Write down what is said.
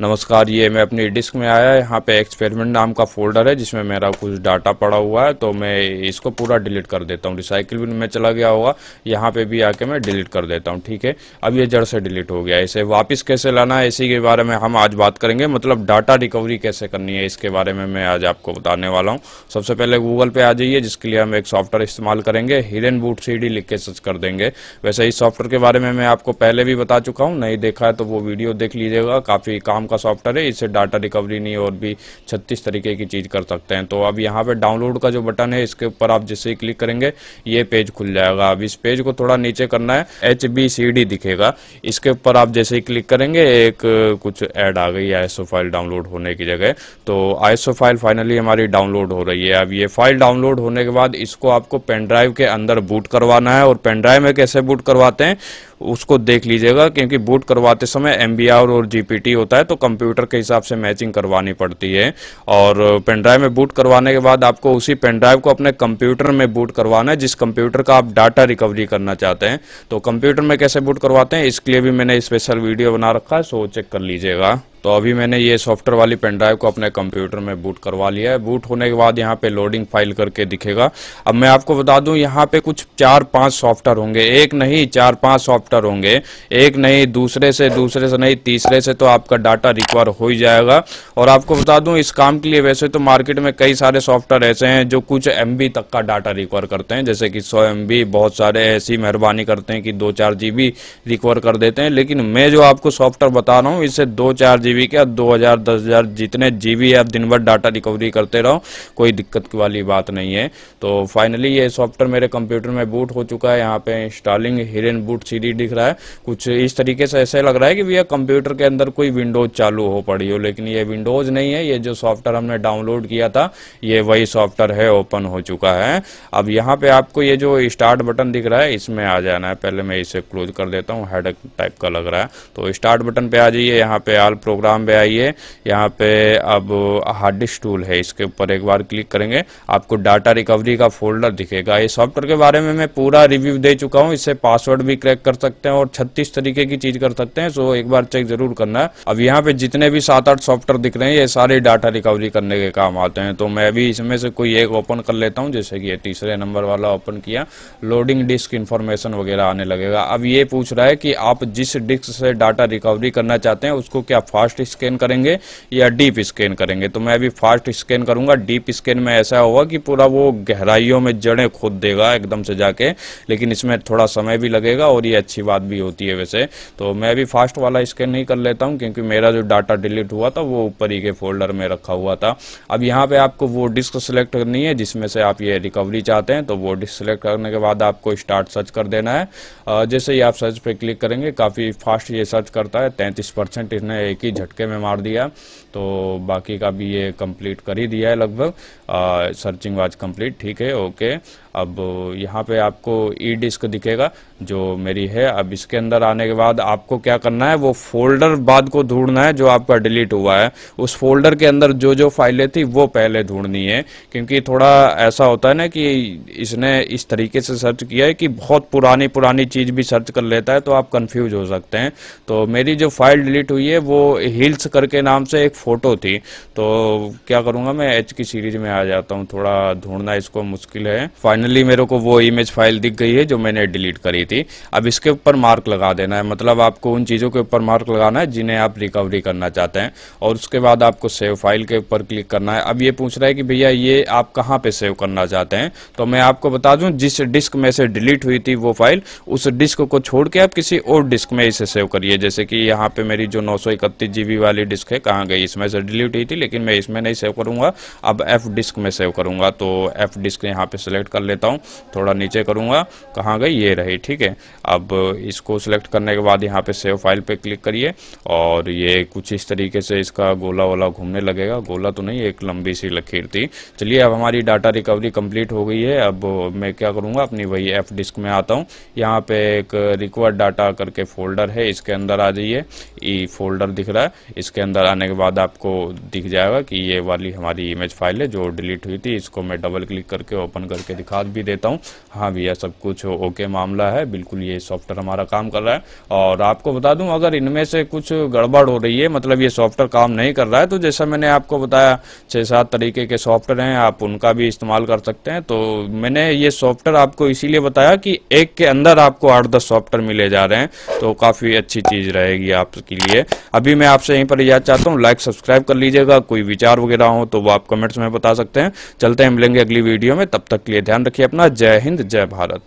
नमस्कार ये मैं अपनी डिस्क में आया है यहाँ पे एक्सपेरिमेंट नाम का फोल्डर है जिसमें मेरा कुछ डाटा पड़ा हुआ है तो मैं इसको पूरा डिलीट कर देता हूँ रिसाइकिल भी में चला गया होगा यहाँ पे भी आके मैं डिलीट कर देता हूँ ठीक है अब ये जड़ से डिलीट हो गया इसे वापस कैसे लाना है इसी के बारे में हम आज बात करेंगे मतलब डाटा रिकवरी कैसे करनी है इसके बारे में मैं आज आपको बताने वाला हूँ सबसे पहले गूगल पे आ जाइए जिसके लिए हम एक सॉफ्टवेयर इस्तेमाल करेंगे हिरन बूट सी लिख के सर्च कर देंगे वैसे इस सॉफ्टवेयर के बारे में मैं आपको पहले भी बता चुका हूँ नहीं देखा है तो वो वीडियो देख लीजिएगा काफ़ी काम नाम का सॉफ्टवेयर है इससे डाटा रिकवरी नहीं और भी छत्तीस तरीके की चीज़ कर सकते हैं तो अब यहाँ पे डाउनलोड का जो बटन है इसके ऊपर आप जैसे ही क्लिक करेंगे ये पेज खुल जाएगा अब इस पेज को थोड़ा नीचे करना है एच दिखेगा इसके ऊपर आप जैसे ही क्लिक करेंगे एक कुछ ऐड आ गई आई फाइल डाउनलोड होने की जगह तो आई फाइल फाइनली हमारी डाउनलोड हो रही है अब ये फाइल डाउनलोड होने के बाद इसको आपको पेन ड्राइव के अंदर बूट करवाना है और पेन ड्राइव में कैसे बूट करवाते हैं उसको देख लीजिएगा क्योंकि बूट करवाते समय एम और जीपीटी होता है तो तो कंप्यूटर के हिसाब से मैचिंग करवानी पड़ती है और पेन ड्राइव में बूट करवाने के बाद आपको उसी पेन ड्राइव को अपने कंप्यूटर में बूट करवाना है जिस कंप्यूटर का आप डाटा रिकवरी करना चाहते हैं तो कंप्यूटर में कैसे बूट करवाते हैं इसके लिए भी मैंने स्पेशल वीडियो बना रखा है सो चेक कर लीजिएगा तो अभी मैंने ये सॉफ्टवेयर वाली पेन ड्राइव को अपने कंप्यूटर में बूट करवा लिया है बूट होने के बाद यहाँ पे लोडिंग फाइल करके दिखेगा अब मैं आपको बता दूं यहाँ पे कुछ चार पांच सॉफ्टवेयर होंगे एक नहीं चार पांच सॉफ्टवेयर होंगे एक नहीं दूसरे से दूसरे से नहीं तीसरे से तो आपका डाटा रिकवर हो ही जाएगा और आपको बता दूं इस काम के लिए वैसे तो मार्केट में कई सारे सॉफ्टवेयर ऐसे हैं जो कुछ एम तक का डाटा रिकवर करते हैं जैसे कि सौ एम बहुत सारे ऐसी मेहरबानी करते हैं कि दो चार जी रिकवर कर देते हैं लेकिन मैं जो आपको सॉफ्टवेयर बता रहा हूँ इससे दो चार जी जीबी के दो हजार दस हजार जितने जीबी है आप दिन भर डाटा रिकवरी करते रहो कोई दिक्कत वाली बात नहीं है तो फाइनली ये सॉफ्टवेयर मेरे कंप्यूटर में बूट हो चुका है यहाँ पे इंस्टॉलिंग हिरन बूट सीडी दिख रहा है कुछ इस तरीके से ऐसे लग रहा है कि भैया कंप्यूटर के अंदर कोई विंडोज चालू हो पड़ी हो लेकिन ये विंडोज नहीं है ये जो सॉफ्टवेयर हमने डाउनलोड किया था ये वही सॉफ्टवेयर है ओपन हो चुका है अब यहाँ पे आपको ये जो स्टार्ट बटन दिख रहा है इसमें आ जाना है पहले मैं इसे क्लोज कर देता हूँ हेड टाइप का लग रहा है तो स्टार्ट बटन पे आ जाइए यहाँ पे आल प्रोग्राम प्रोग्राम पे आइए यहाँ पे अब हार्ड डिस्क टूल है इसके ऊपर एक बार क्लिक करेंगे आपको डाटा रिकवरी का फोल्डर दिखेगा ये सॉफ्टवेयर के बारे में मैं पूरा रिव्यू दे चुका हूँ इससे पासवर्ड भी क्रैक कर सकते हैं और छत्तीस तरीके की चीज कर सकते हैं सो एक बार चेक जरूर करना अब यहाँ पे जितने भी सात आठ सॉफ्टवेयर दिख रहे हैं ये सारे डाटा रिकवरी करने के काम आते हैं तो मैं भी इसमें से कोई एक ओपन कर लेता हूँ जैसे कि तीसरे नंबर वाला ओपन किया लोडिंग डिस्क इन्फॉर्मेशन वगैरह आने लगेगा अब ये पूछ रहा है कि आप जिस डिस्क से डाटा रिकवरी करना चाहते हैं उसको क्या फास्ट फास्ट स्कैन करेंगे या डीप स्कैन करेंगे तो मैं अभी फास्ट स्कैन करूंगा डीप स्कैन में ऐसा होगा कि पूरा वो गहराइयों में जड़ें खोद देगा एकदम से जाके लेकिन इसमें थोड़ा समय भी लगेगा और ये अच्छी बात भी होती है वैसे तो मैं अभी फास्ट वाला स्कैन नहीं कर लेता हूँ क्योंकि मेरा जो डाटा डिलीट हुआ था वो ऊपर ही के फोल्डर में रखा हुआ था अब यहाँ पे आपको वो डिस्क सेलेक्ट करनी है जिसमें से आप ये रिकवरी चाहते हैं तो वो डिस्क सेलेक्ट करने के बाद आपको स्टार्ट सर्च कर देना है जैसे ही आप सर्च पे क्लिक करेंगे काफ़ी फास्ट ये सर्च करता है तैंतीस परसेंट इसने एक ही झटके में मार दिया तो बाकी का भी ये कंप्लीट कर ही दिया है लगभग सर्चिंग वाज कंप्लीट ठीक है ओके अब यहाँ पे आपको ई डिस्क दिखेगा जो मेरी है अब इसके अंदर आने के बाद आपको क्या करना है वो फोल्डर बाद को ढूंढना है जो आपका डिलीट हुआ है उस फोल्डर के अंदर जो जो फाइलें थी वो पहले ढूंढनी है क्योंकि थोड़ा ऐसा होता है ना कि इसने इस तरीके से सर्च किया है कि बहुत पुरानी पुरानी चीज़ भी सर्च कर लेता है तो आप कन्फ्यूज हो सकते हैं तो मेरी जो फाइल डिलीट हुई है वो हिल्स करके नाम से एक फ़ोटो थी तो क्या करूंगा मैं एच की सीरीज में आ जाता हूँ थोड़ा ढूंढना इसको मुश्किल है फाइनली मेरे को वो इमेज फाइल दिख गई है जो मैंने डिलीट करी थी अब इसके ऊपर मार्क लगा देना है मतलब आपको उन चीज़ों के ऊपर मार्क लगाना है जिन्हें आप रिकवरी करना चाहते हैं और उसके बाद आपको सेव फाइल के ऊपर क्लिक करना है अब ये पूछ रहा है कि भैया ये आप कहाँ पे सेव करना चाहते हैं तो मैं आपको बता दूं जिस डिस्क में से डिलीट हुई थी वो फाइल उस डिस्क को छोड़ के आप किसी और डिस्क में इसे सेव करिए जैसे कि यहाँ पे मेरी जो नौ सौ इकतीस जी वाली डिस्क है कहाँ गई इसमें से डिलीट हुई थी लेकिन मैं इसमें नहीं सेव करूँगा अब एफ डिस्क में सेव करूँगा तो एफ डिस्क यहाँ पर सिलेक्ट कर लेता हूँ थोड़ा नीचे करूँगा कहाँ गई ये रही ठीक है अब इसको सिलेक्ट करने के बाद यहाँ पर सेव फाइल पर क्लिक करिए और ये कुछ इस तरीके से इसका गोला वोला घूमने लगेगा गोला तो नहीं एक लंबी सी लकीर थी चलिए अब हमारी डाटा रिकवरी कंप्लीट हो गई है अब मैं क्या करूँगा अपनी वही एफ डिस्क में आता हूँ यहाँ पे एक रिक्वर्ड डाटा करके फोल्डर है इसके अंदर आ जाइए ई फोल्डर दिख रहा है है इसके अंदर आने के बाद आपको दिख जाएगा कि ये वाली हमारी इमेज फाइल है जो डिलीट हुई थी इसको मैं डबल क्लिक करके ओपन करके दिखा भी देता हूँ हाँ भैया सब कुछ ओके मामला है बिल्कुल ये सॉफ्टवेयर हमारा काम कर रहा है और आपको बता दूँ अगर इनमें से कुछ गड़बड़ हो रही है मतलब ये सॉफ्टवेयर काम नहीं कर रहा है तो जैसा मैंने आपको बताया छः सात तरीके के सॉफ्टवेयर हैं आप उनका भी इस्तेमाल कर सकते हैं तो मैंने ये सॉफ्टवेयर आपको इसीलिए बताया कि एक के अंदर आपको आठ दस सॉफ्टवेयर मिले जा रहे हैं तो काफ़ी अच्छी चीज़ रहेगी आपके लिए अभी मैं आपसे यहीं पर इजाज़ चाहता हूँ लाइक सब्सक्राइब कर लीजिएगा कोई विचार वगैरह हो तो वो आप कमेंट्स में बता सकते हैं चलते हैं मिलेंगे अगली वीडियो में तब तक के लिए ध्यान रखिए अपना जय हिंद जय भारत